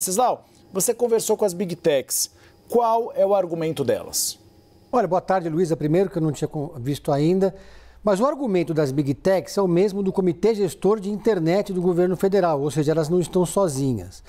Cislau, você conversou com as Big Techs. Qual é o argumento delas? Olha, boa tarde, Luísa. Primeiro, que eu não tinha visto ainda. Mas o argumento das Big Techs é o mesmo do Comitê Gestor de Internet do Governo Federal, ou seja, elas não estão sozinhas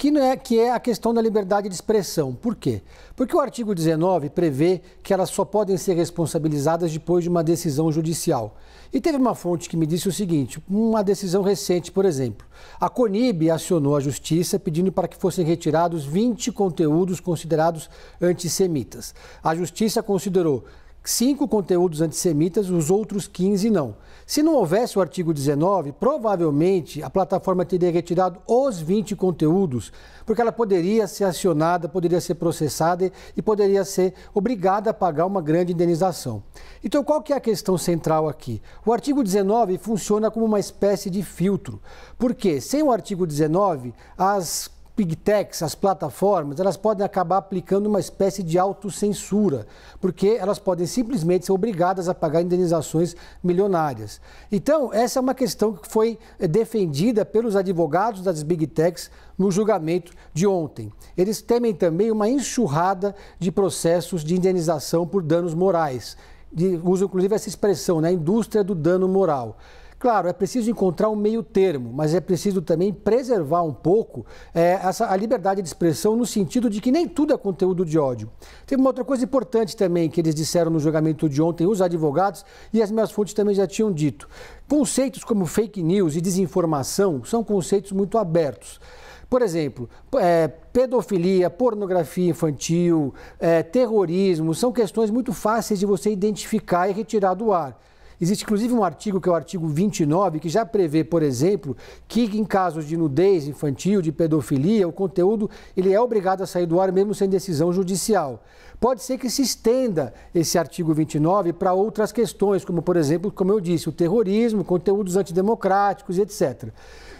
que, é, que é a questão da liberdade de expressão. Por quê? Porque o artigo 19 prevê que elas só podem ser responsabilizadas depois de uma decisão judicial. E teve uma fonte que me disse o seguinte: uma decisão recente, por exemplo. A Conib acionou a justiça pedindo para que fossem retirados 20 conteúdos considerados antissemitas. A justiça considerou cinco conteúdos antissemitas, os outros 15 não. Se não houvesse o artigo 19, provavelmente a plataforma teria retirado os 20 conteúdos, porque ela poderia ser acionada, poderia ser processada e poderia ser obrigada a pagar uma grande indenização. Então, qual que é a questão central aqui? O artigo 19 funciona como uma espécie de filtro, porque sem o artigo 19, as big techs, as plataformas, elas podem acabar aplicando uma espécie de autocensura, porque elas podem simplesmente ser obrigadas a pagar indenizações milionárias. Então, essa é uma questão que foi eh, defendida pelos advogados das big techs no julgamento de ontem. Eles temem também uma enxurrada de processos de indenização por danos morais. De, usam inclusive essa expressão, né? indústria do dano moral. Claro, é preciso encontrar um meio termo, mas é preciso também preservar um pouco é, essa, a liberdade de expressão no sentido de que nem tudo é conteúdo de ódio. Teve uma outra coisa importante também que eles disseram no julgamento de ontem, os advogados e as minhas fontes também já tinham dito. Conceitos como fake news e desinformação são conceitos muito abertos. Por exemplo, é, pedofilia, pornografia infantil, é, terrorismo, são questões muito fáceis de você identificar e retirar do ar. Existe inclusive um artigo, que é o artigo 29, que já prevê, por exemplo, que em casos de nudez infantil, de pedofilia, o conteúdo ele é obrigado a sair do ar mesmo sem decisão judicial. Pode ser que se estenda esse artigo 29 para outras questões, como, por exemplo, como eu disse, o terrorismo, conteúdos antidemocráticos, etc.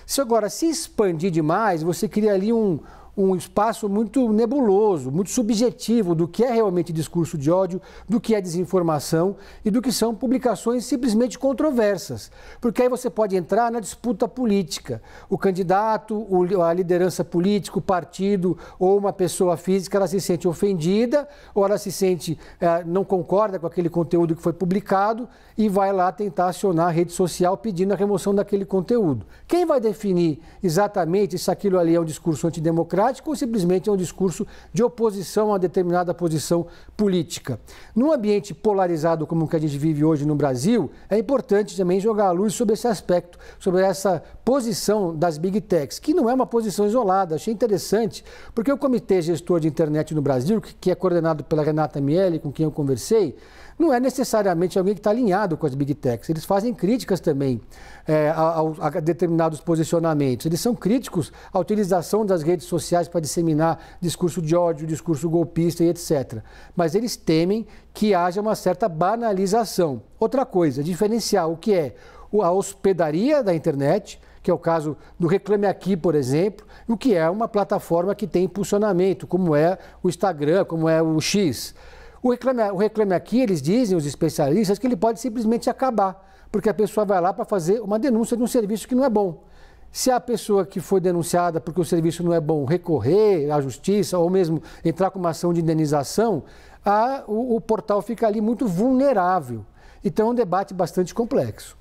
Se agora se expandir demais, você cria ali um, um espaço muito nebuloso, muito subjetivo do que é realmente discurso de ódio, do que é desinformação e do que são publicações simplesmente controversas. Porque aí você pode entrar na disputa política. O candidato, a liderança política, o partido ou uma pessoa física, ela se sente ofendida ou ela se sente, eh, não concorda com aquele conteúdo que foi publicado e vai lá tentar acionar a rede social pedindo a remoção daquele conteúdo. Quem vai definir exatamente se aquilo ali é um discurso antidemocrático? democrático ou simplesmente é um discurso de oposição a determinada posição política. Num ambiente polarizado como o que a gente vive hoje no Brasil, é importante também jogar a luz sobre esse aspecto, sobre essa posição das big techs, que não é uma posição isolada. Achei interessante, porque o Comitê Gestor de Internet no Brasil, que é coordenado pela Renata Miele, com quem eu conversei, não é necessariamente alguém que está alinhado com as big techs. Eles fazem críticas também é, a, a, a determinados posicionamentos. Eles são críticos à utilização das redes sociais sociais para disseminar discurso de ódio, discurso golpista e etc. Mas eles temem que haja uma certa banalização. Outra coisa, diferenciar o que é a hospedaria da internet, que é o caso do Reclame Aqui, por exemplo, e o que é uma plataforma que tem impulsionamento, como é o Instagram, como é o X. O reclame, o reclame Aqui, eles dizem, os especialistas, que ele pode simplesmente acabar, porque a pessoa vai lá para fazer uma denúncia de um serviço que não é bom. Se a pessoa que foi denunciada porque o serviço não é bom recorrer à justiça ou mesmo entrar com uma ação de indenização, a, o, o portal fica ali muito vulnerável. Então é um debate bastante complexo.